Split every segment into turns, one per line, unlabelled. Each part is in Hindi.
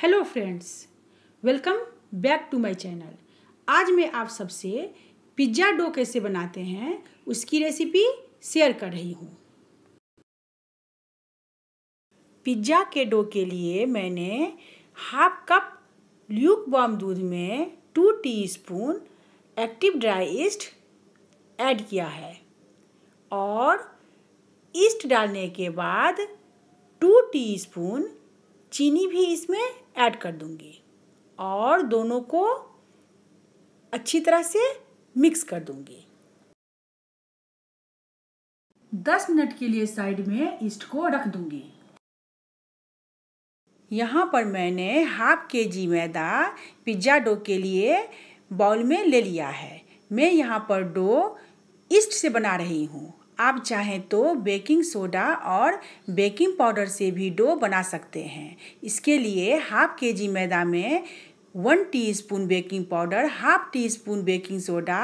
hello friends welcome back to my channel आज मैं आप सबसे पिज्ज़ा डो कैसे बनाते हैं उसकी रेसिपी शेयर कर रही हूँ पिज्ज़ा के डो के लिए मैंने हाफ कप ल्यूक बॉम दूध में two teaspoon active dry yeast add किया है और ईस्ट डालने के बाद टू टीस्पून चीनी भी इसमें ऐड कर दूंगी और दोनों को अच्छी तरह से मिक्स कर दूंगी दस मिनट के लिए साइड में ईस्ट को रख दूंगी यहाँ पर मैंने हाफ के जी मैदा पिज्ज़ा डो के लिए बाउल में ले लिया है मैं यहाँ पर डो ईस्ट से बना रही हूँ आप चाहें तो बेकिंग सोडा और बेकिंग पाउडर से भी डो बना सकते हैं इसके लिए हाफ के जी मैदा में one teaspoon baking powder half teaspoon baking soda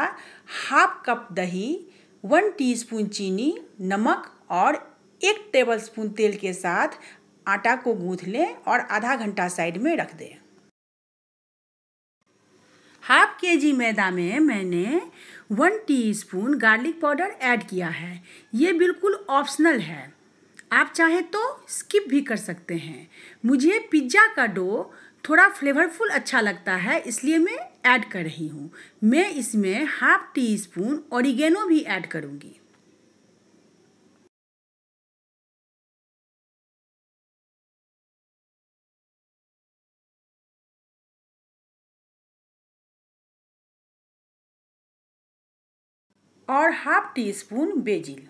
half cup दही वन टीस्पून चीनी नमक और एक टेबलस्पून तेल के साथ आटा को गूँथ लें और आधा घंटा साइड में रख दें हाफ के जी मैदा में मैंने one teaspoon garlic powder add किया है ये बिल्कुल ऑप्शनल है आप चाहें तो स्किप भी कर सकते हैं मुझे पिज्ज़ा का डो थोड़ा फ्लेवरफुल अच्छा लगता है इसलिए मैं ऐड कर रही हूँ मैं इसमें हाफ टी स्पून ऑरिगेनो भी ऐड करूँगी
और half teaspoon basil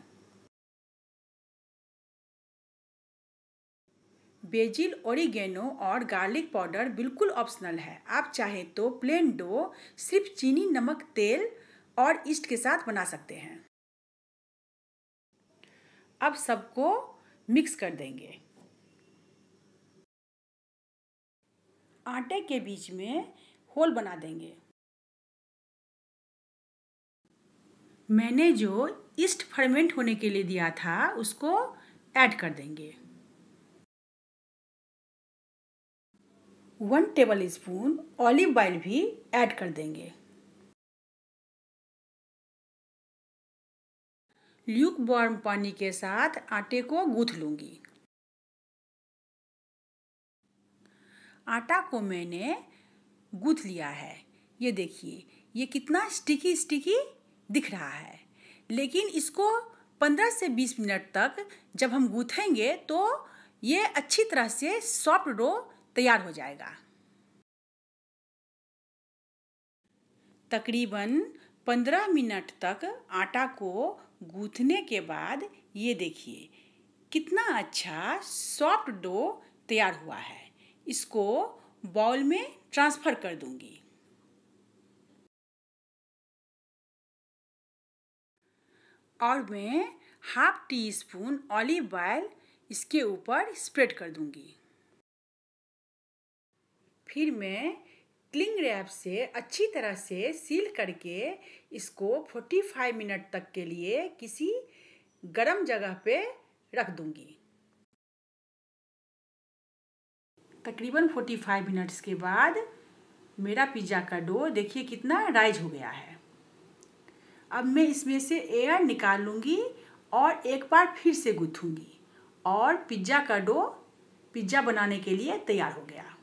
basil oregano और गार्लिक पाउडर बिल्कुल ऑप्शनल है आप चाहें तो प्लेन डो सिर्फ चीनी नमक तेल और ईस्ट के साथ बना सकते हैं अब सबको मिक्स कर देंगे आटे के बीच में होल बना देंगे मैंने जो ईस्ट फर्मेंट होने के लिए दिया था उसको ऐड कर देंगे one tablespoon olive oil भी ऐड कर देंगे ल्यूक वार्म पानी के साथ आटे को गूंथ लूंगी आटा को मैंने गूंथ लिया है ये देखिए ये कितना स्टिकी स्टिकी दिख रहा है लेकिन इसको पंद्रह से बीस मिनट तक जब हम गूथेंगे तो ये अच्छी तरह से सॉफ्ट डो तैयार हो जाएगा तकरीबन पंद्रह मिनट तक आटा को गूँथने के बाद ये देखिए कितना अच्छा सॉफ्ट डो तैयार हुआ है इसको बाउल में ट्रांसफ़र कर दूंगी और मैं half teaspoon olive oil इसके ऊपर स्प्रेड कर दूंगी फिर मैं क्लिंग रैप से अच्छी तरह से सील करके इसको 45 मिनट तक के लिए किसी गर्म जगह पे रख दूंगी तकरीबन 45 मिनट्स के बाद मेरा पिज़्ज़ा का डो देखिए कितना राइज हो गया है अब मैं इसमें से एयर निकाल लूँगी और एक बार फिर से गूँथूँगी और पिज्ज़ा का डो पिज्ज़ा बनाने के लिए तैयार हो गया